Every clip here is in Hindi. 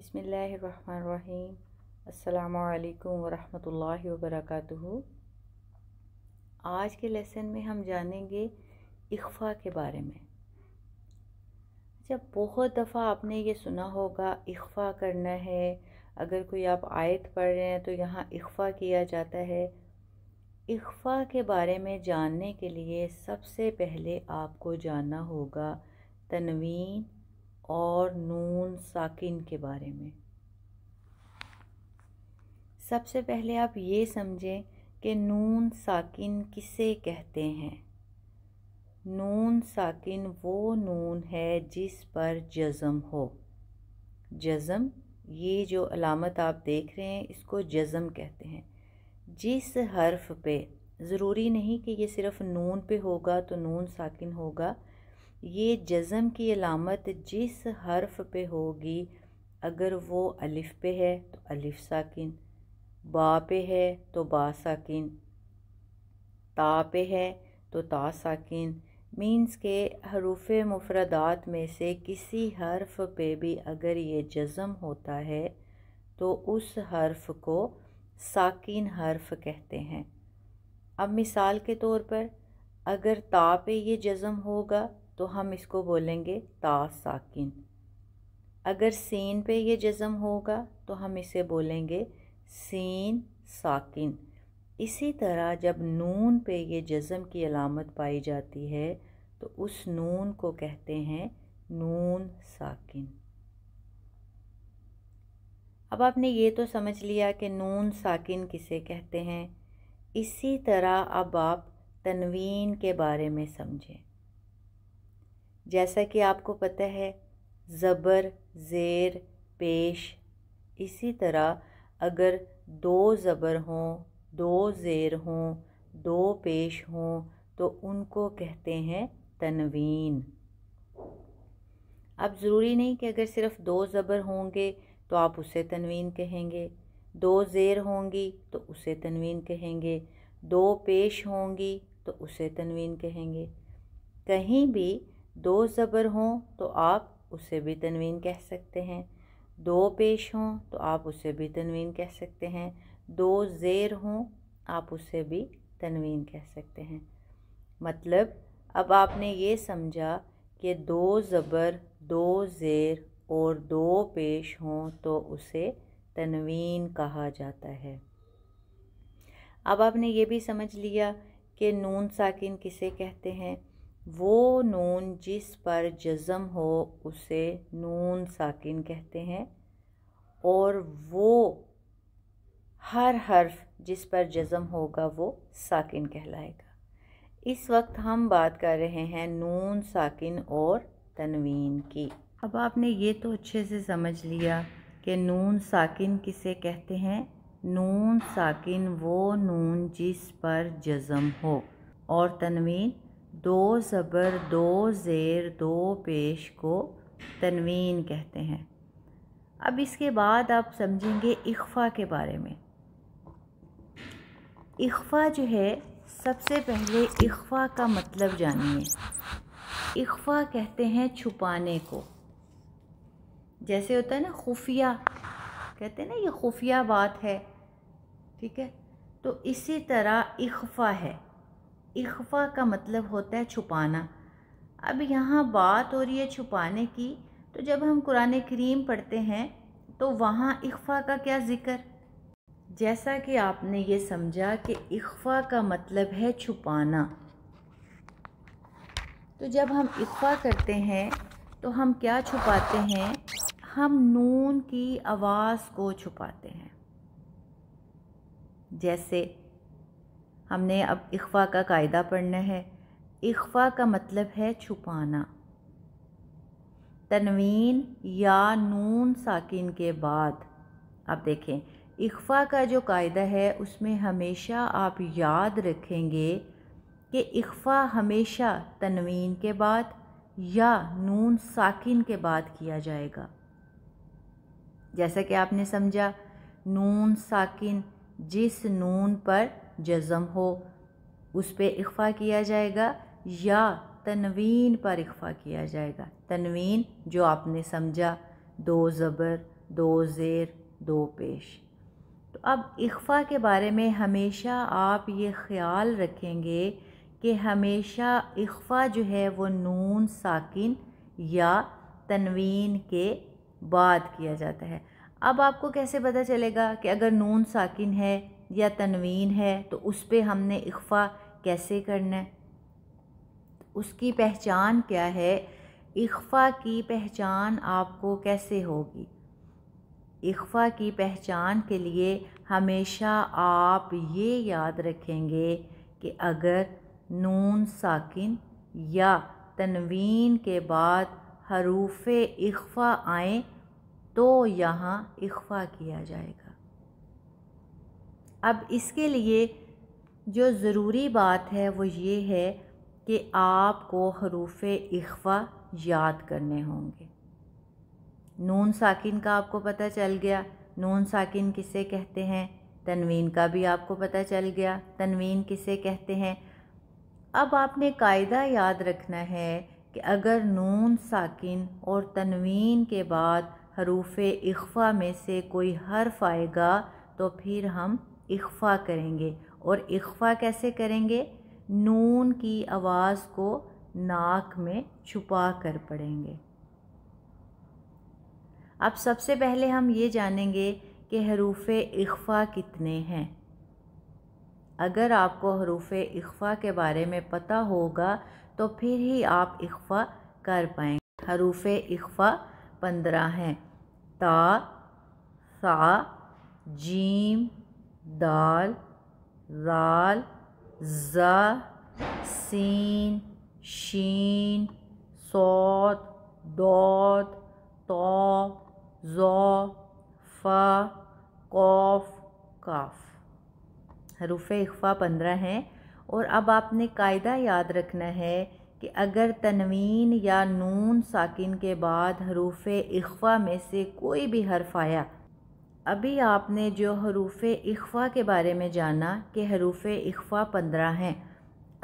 बिसमीम् अल्लाम वरहमतुल्लाहि वबरकatuh आज के लेसन में हम जानेंगे इख्फ़ा के बारे में जब बहुत दफ़ा आपने ये सुना होगा इख्फ़ा करना है अगर कोई आप आयत पढ़ रहे हैं तो यहाँ इख्फ़ा किया जाता है इख्फ़ा के बारे में जानने के लिए सबसे पहले आपको जानना होगा तनवीन और नून साकिन के बारे में सबसे पहले आप ये समझें कि नून साकिन किसे कहते हैं नून साकिन वो नून है जिस पर जज़म हो जज़म ये जो अलामत आप देख रहे हैं इसको जज़म कहते हैं जिस हर्फ पे ज़रूरी नहीं कि ये सिर्फ नून पे होगा तो नून साकिन होगा ये जज़म की अलामत जिस हर्फ पे होगी अगर वो अलिफ़ पे है तो अलिफ़ साकिन बा पे है तो बा साकिन ता पे है तो ता साकिन मीन्स के हरूफ मुफरदात में से किसी हर्फ पे भी अगर ये जज़म होता है तो उस हर्फ को साकिन हर्फ कहते हैं अब मिसाल के तौर पर अगर ता पे ये जज़म होगा तो हम इसको बोलेंगे ता साकिन अगर सीन पे ये जज़म होगा तो हम इसे बोलेंगे सीन साकिन इसी तरह जब नून पे ये जज़म की अलामत पाई जाती है तो उस नून को कहते हैं नून साकिन अब आपने ये तो समझ लिया कि नून साकिन किसे कहते हैं इसी तरह अब आप तनवीन के बारे में समझें जैसा कि आपको पता है ज़बर ज़ेर पेश इसी तरह अगर दो ज़बर हों दो ज़ेर हों दो पेश हों तो उनको कहते हैं तनवीन अब ज़रूरी नहीं कि अगर सिर्फ दो ज़बर होंगे तो आप उसे तनवीन कहेंगे दो ज़ेर होंगी तो उसे तनवीन कहेंगे दो पेश होंगी तो उसे तनवीन कहेंगे कहीं भी दो ज़बर हों तो आप उसे भी तनवीन कह सकते हैं दो पेश हों तो आप उसे भी तनवीन कह सकते हैं दो ज़ेर हों आप उसे भी तनवीन कह सकते हैं मतलब अब आपने ये समझा कि दो ज़बर दो ज़ेर और दो पेश हों तो उसे तनवीन कहा जाता है अब आपने ये भी समझ लिया कि नून साकिन किसे कहते हैं वो नून जिस पर जज़म हो उसे नून साकिन कहते हैं और वो हर हर्फ जिस पर जज़म होगा वो साकिन कहलाएगा इस वक्त हम बात कर रहे हैं नून साकिन और तनवीन की अब आपने ये तो अच्छे से समझ लिया कि नून साकिन किसे कहते हैं नून साकिन वो नून जिस पर जज़म हो और तनवीन दो ज़बर दो ज़ेर दो पेश को तनवीन कहते हैं अब इसके बाद आप समझेंगे इख्फ़ा के बारे में इख्फ़ा जो है सबसे पहले इख्फ़ा का मतलब जानिए इख्फ़ा कहते हैं छुपाने को जैसे होता है ना खुफिया कहते हैं ना ये खुफिया बात है ठीक है तो इसी तरह इख्फ़ा है इख़फ़ा का मतलब होता है छुपाना अब यहाँ बात हो रही है छुपाने की तो जब हम कुरान करीम पढ़ते हैं तो वहाँ इख़फ़ा का क्या ज़िक्र जैसा कि आपने ये समझा कि इख़फ़ा का मतलब है छुपाना तो जब हम इख़फ़ा करते हैं तो हम क्या छुपाते हैं हम नून की आवाज़ को छुपाते हैं जैसे हमने अब इख़्वा का कायदा पढ़ना है इख़्वा का मतलब है छुपाना तनवीन या नून साकिन के बाद आप देखें इख़्वा का जो कायदा है उसमें हमेशा आप याद रखेंगे कि इख़्वा हमेशा तनवीन के बाद या नून साकिन के बाद किया जाएगा जैसा कि आपने समझा नून साकिन जिस नून पर जज़म हो उस पर इख्फ़ा किया जाएगा या तनवीन पर इख्फ़ा किया जाएगा तनवीन जो आपने समझा दो ज़बर दो ज़ेर दो पेश तो अब इख्फ़ा के बारे में हमेशा आप ये ख्याल रखेंगे कि हमेशा इख्फ़ा जो है वो नून साकिन या तनवीन के बाद किया जाता है अब आपको कैसे पता चलेगा कि अगर नून साकिन है या तनवीन है तो उस पर हमने इख्फ़ा कैसे करना है उसकी पहचान क्या है इख्फ़ा की पहचान आपको कैसे होगी इख्फ़ा की पहचान के लिए हमेशा आप ये याद रखेंगे कि अगर नून साकिन या तनवीन के बाद हरूफ इख्फ़ा आए तो यहाँ इख्फ़ा किया जाएगा अब इसके लिए जो ज़रूरी बात है वो ये है कि आपको हरूफ इखवा याद करने होंगे नून साकिन का आपको पता चल गया नून साकिन किसे कहते हैं तनवीन का भी आपको पता चल गया तनवीन किसे कहते हैं अब आपने कायदा याद रखना है कि अगर नून साकिन और तनवीन के बाद हरूफ इखवा में से कोई हर्फ आएगा तो फिर हम इख्फा करेंगे और इख्फा कैसे करेंगे नून की आवाज़ को नाक में छुपा कर पढ़ेंगे अब सबसे पहले हम ये जानेंगे कि हरूफ इख्फा कितने हैं अगर आपको हरूफ इख्फा के बारे में पता होगा तो फिर ही आप इख्फा कर पाएंगे हरूफ इख्फा पंद्रह हैं ता सा जीम दाल राल ज़ा सीन शीन सौत दौत तो ज़ो फ़ कौफ काफ हरूफ इख्फा पंद्रह हैं और अब आपने कायदा याद रखना है कि अगर तनवीन या नून साकिन के बाद हरूफ इख्वा में से कोई भी हर्फ आया अभी आपने जो हरूफ इखवा के बारे में जाना कि हरूफ इखवा पंद्रह हैं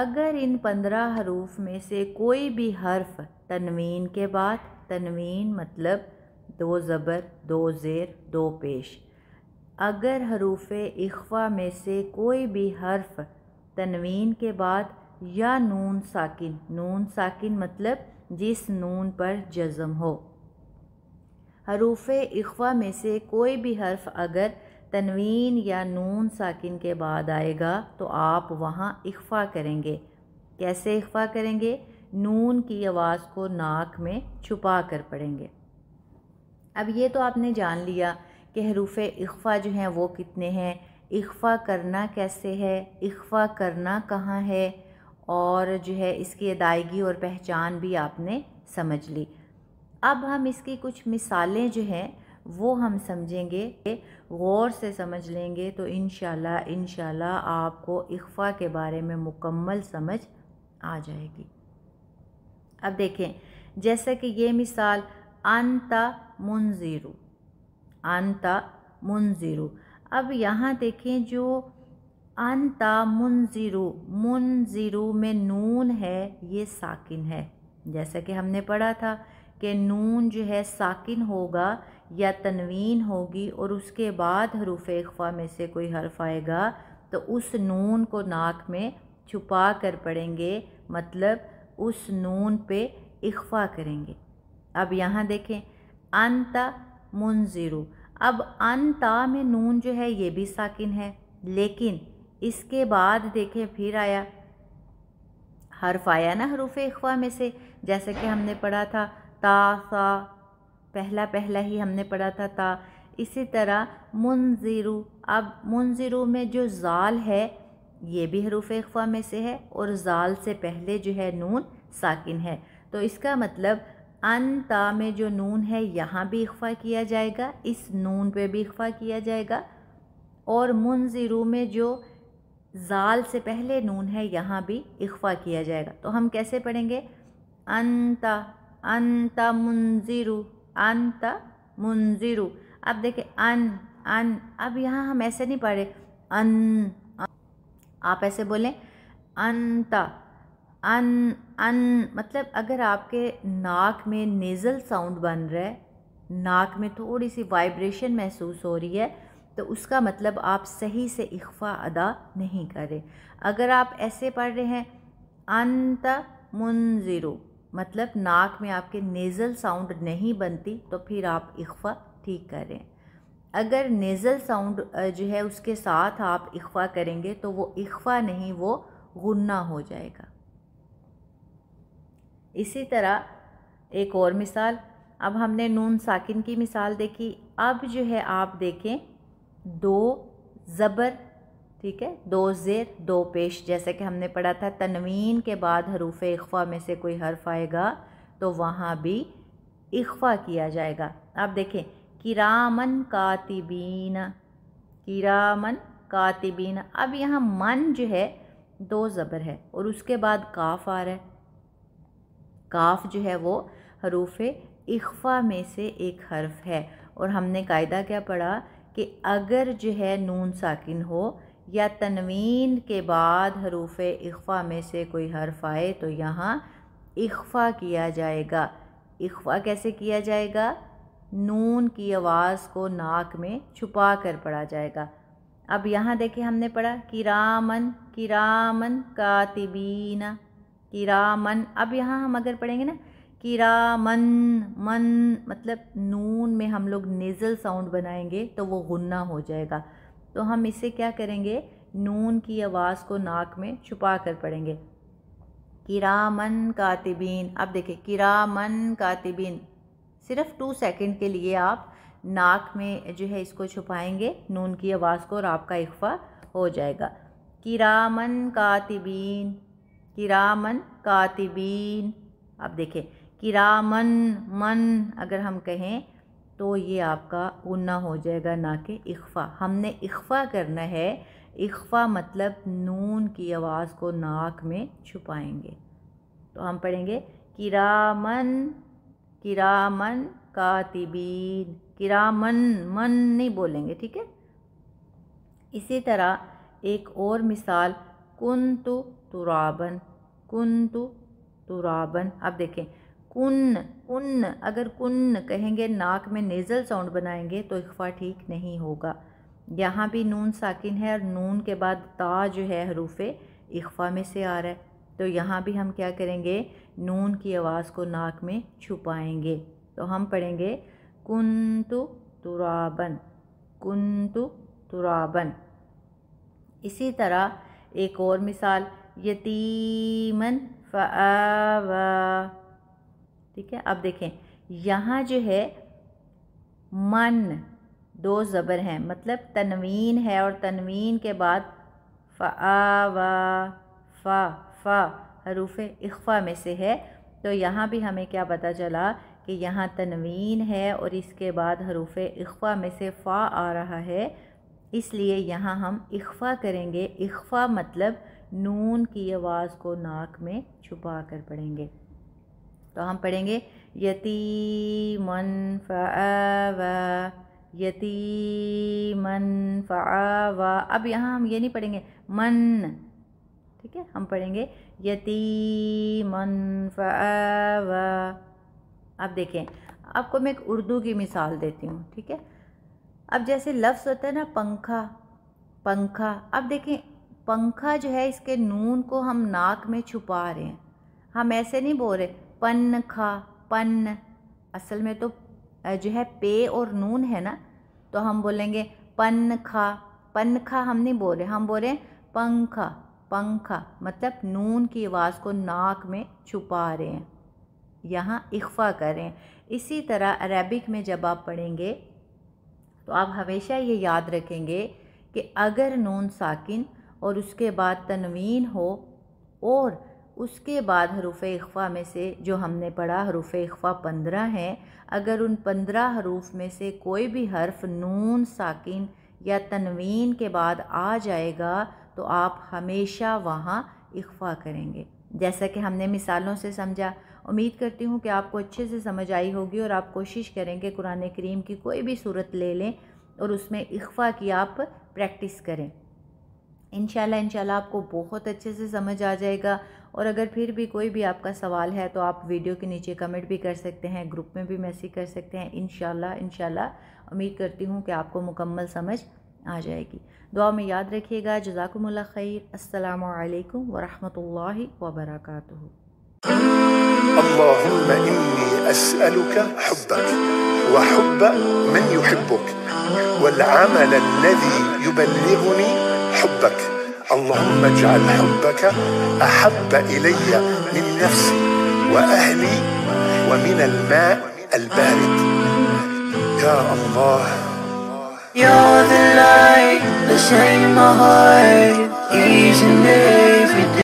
अगर इन पंद्रह हरूफ में से कोई भी हर्फ तनवीन के बाद तनवीन मतलब दो ज़बर दो ज़ेर दो पेश अगर हरूफ इखवा में से कोई भी हर्फ तनवीन के बाद या नून साकिन नून साकिन मतलब जिस नून पर जज़म हो हरूफ इखवा में से कोई भी हर्फ अगर तनवीन या नून साकिन के बाद आएगा तो आप वहाँ इखवा करेंगे कैसे इखवा करेंगे नून की आवाज़ को नाक में छुपा कर पढ़ेंगे अब ये तो आपने जान लिया कि हरूफ इखवा जो हैं वो कितने हैं इखवा करना कैसे है इखवा करना कहाँ है और जो है इसकी अदायगी और पहचान भी आपने समझ ली अब हम इसकी कुछ मिसालें जो हैं वो हम समझेंगे गौर से समझ लेंगे तो इन इन आपको इख्फा के बारे में मुकम्मल समझ आ जाएगी अब देखें जैसे कि ये मिसाल अनता मुनज़ीरू अनता मुनज़ीरू अब यहाँ देखें जो अनता मुनज़ीरू मुनज़ीरू में नून है ये साकिन है जैसा कि हमने पढ़ा था कि नून जो है साकिन होगा या तनवीन होगी और उसके बाद हरूफ अखवा में से कोई हर्फ आएगा तो उस नून को नाक में छुपा कर पढ़ेंगे मतलब उस नून पे इख्फा करेंगे अब यहाँ देखें अनता मुनज़िरु अब अनता में नून जो है ये भी साकिन है लेकिन इसके बाद देखें फिर आया हर्फ आया ना हरूफ अखवा में से जैसे कि हमने पढ़ा था ता सा पहला पहला ही हमने पढ़ा था ता इसी तरह मुनज़िरू अब मुनज़िरू में जो ज़ाल है ये भी हरूफ अखवा में से है और ज़ाल से पहले जो है नून साकिन है तो इसका मतलब अन ता में जो नून है यहाँ भी अखवा किया जाएगा इस नून पे भी अखवा किया जाएगा और मुनज़िरू में जो ज़ाल से पहले नून है यहाँ भी अखवा किया जाएगा तो हम कैसे पढ़ेंगे अनता अंत मुंजिरु अंत मुंजिरु अब देखें अन अन अब यहाँ हम ऐसे नहीं पढ़े अन आप ऐसे बोलें अंत अन अन मतलब अगर आपके नाक में नेज़ल साउंड बन रहा है नाक में थोड़ी सी वाइब्रेशन महसूस हो रही है तो उसका मतलब आप सही से इख्फा अदा नहीं करें अगर आप ऐसे पढ़ रहे हैं अंत मुंजिरु मतलब नाक में आपके नेज़ल साउंड नहीं बनती तो फिर आप इख्फा ठीक करें अगर नेज़ल साउंड जो है उसके साथ आप इख्फा करेंगे तो वो इख्फा नहीं वो गुन्ना हो जाएगा इसी तरह एक और मिसाल अब हमने नून साकिन की मिसाल देखी अब जो है आप देखें दो ज़बर ठीक है दो ज़ेर दो पेश जैसे कि हमने पढ़ा था तनवीन के बाद हरूफ इख्वा में से कोई हर्फ आएगा तो वहाँ भी इख्वा किया जाएगा आप देखें किरामन कातिबीन किरामन कातिबीन अब यहाँ मन जो है दो ज़बर है और उसके बाद काफ आ रहा है काफ जो है वो हरूफ इख्फा में से एक हर्फ है और हमने कायदा क्या पढ़ा कि अगर जो है नून साकिन हो या तनवीन के बाद हरूफ इख्वा में से कोई हर्फ आए तो यहाँ इख्वा किया जाएगा इख्वा कैसे किया जाएगा नून की आवाज़ को नाक में छुपा कर पढ़ा जाएगा अब यहाँ देखिए हमने पढ़ा किरामन किरामन कातिबीना किरामन अब यहाँ हम अगर पढ़ेंगे ना किरामन मन मतलब नून में हम लोग नेज़ल साउंड बनाएंगे तो वो गुन्ना हो जाएगा तो हम इसे क्या करेंगे नून की आवाज़ को नाक में छुपा कर पढ़ेंगे किरामन कातिबीन अब देखें किरामन कातिबीन सिर्फ टू सेकंड के लिए आप नाक में जो है इसको छुपाएंगे नून की आवाज़ को और आपका इख्फा हो जाएगा किरामन कातिबीन किरामन कातिबीन अब देखें किरामन मन अगर हम कहें तो ये आपका ऊना हो जाएगा ना कि इख्फ़ा हमने इख्फ़ा करना है इख्फ़ा मतलब नून की आवाज़ को नाक में छुपाएंगे तो हम पढ़ेंगे किरामन किरामन कातिबीन किरामन मन नहीं बोलेंगे ठीक है इसी तरह एक और मिसाल कुन तो तुराबन कुन तो तुराबन अब देखें कुन उन अगर कुन कहेंगे नाक में नेज़ल साउंड बनाएंगे तो इख्वा ठीक नहीं होगा यहाँ भी नून साकिन है और नून के बाद ता जो है हरूफ इख्वा में से आ रहा है तो यहाँ भी हम क्या करेंगे नून की आवाज़ को नाक में छुपाएंगे तो हम पढ़ेंगे तो तुराबन तो तुराबन इसी तरह एक और मिसाल यतीमन फ ठीक है अब देखें यहाँ जो है मन दो ज़बर हैं मतलब तनवीन है और तनवीन के बाद फ वा फ़ा फ़ा हरूफ इख्फा में से है तो यहाँ भी हमें क्या पता चला कि यहाँ तनवीन है और इसके बाद हरूफ इख्फा में से फ़ा आ रहा है इसलिए यहाँ हम इख्फा करेंगे इख्फा मतलब नून की आवाज़ को नाक में छुपा कर पढ़ेंगे तो हम पढ़ेंगे यतीमन मन यतीमन फ़ावा अब यहाँ हम ये नहीं पढ़ेंगे मन ठीक है हम पढ़ेंगे मन फ़ावा अब देखें आपको मैं एक उर्दू की मिसाल देती हूँ ठीक है अब जैसे लफ्ज़ होता है ना पंखा पंखा अब देखें पंखा जो है इसके नून को हम नाक में छुपा रहे हैं हम ऐसे नहीं बोल रहे पन खा पन असल में तो जो है पे और नून है ना तो हम बोलेंगे पन खा पन खा हम नहीं बोल रहे हम बोल रहे पंखा पंखा मतलब नून की आवाज़ को नाक में छुपा रहे हैं यहाँ इख्फा करें इसी तरह अरेबिक में जब आप पढ़ेंगे तो आप हमेशा ये याद रखेंगे कि अगर नून साकिन और उसके बाद तनवीन हो और उसके बाद हरूफ अखवा में से जो हमने पढ़ा हरूफ अखवा पंद्रह हैं अगर उन पंद्रह हरूफ में से कोई भी हर्फ नून साकिन या तनवीन के बाद आ जाएगा तो आप हमेशा वहाँ अखवा करेंगे जैसा कि हमने मिसालों से समझा उम्मीद करती हूँ कि आपको अच्छे से समझ आई होगी और आप कोशिश करेंगे कुरान करीम की कोई भी सूरत ले लें और उसमें अखवा की आप प्रैक्टिस करें इन शाला आपको बहुत अच्छे से समझ आ जाएगा और अगर फिर भी कोई भी आपका सवाल है तो आप वीडियो के नीचे कमेंट भी कर सकते हैं ग्रुप में भी मैसेज कर सकते हैं इन शाला उम्मीद करती हूँ कि आपको मुकम्मल समझ आ जाएगी दुआ में याद रखिएगा जजाकमल खैर असल वरहमल वबरक اللهم إني أسألك حبك وحب من يحبك والعمل الذي يبلغني حبك اللهم اجعل حبك احب الي من نفسي واهلي ومن الماء البارد يا الله You're the light that shines my heart each and every day.